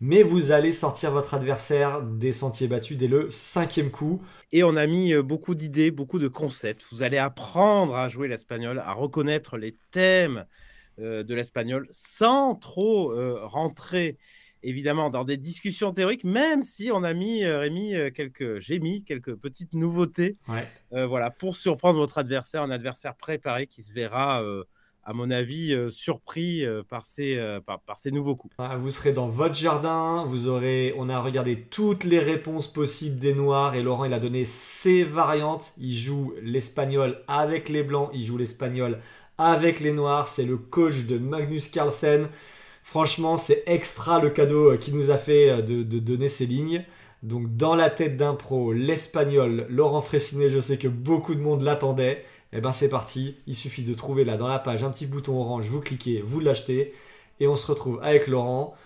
mais vous allez sortir votre adversaire des sentiers battus dès le cinquième coup. Et on a mis euh, beaucoup d'idées, beaucoup de concepts. Vous allez apprendre à jouer l'espagnol, à reconnaître les thèmes euh, de l'espagnol sans trop euh, rentrer évidemment dans des discussions théoriques, même si on a mis, Rémi, quelques, j'ai mis quelques petites nouveautés voilà, pour surprendre votre adversaire, un adversaire préparé qui se verra à mon avis, euh, surpris euh, euh, par, ces, nouveaux coups. Ah, vous serez dans votre jardin, vous aurez, on a regardé toutes les réponses possibles des Noirs et Laurent, il a donné ses variantes. Il joue l'espagnol avec les Blancs, il joue l'espagnol avec les Noirs. C'est le coach de Magnus Carlsen. Franchement, c'est extra le cadeau qu'il nous a fait de, donner ces lignes. Donc, dans la tête d'un pro, l'espagnol, Laurent Fressinet, je sais que beaucoup de monde l'attendait et eh ben c'est parti. Il suffit de trouver là dans la page un petit bouton orange, vous cliquez, vous l'achetez. Et on se retrouve avec Laurent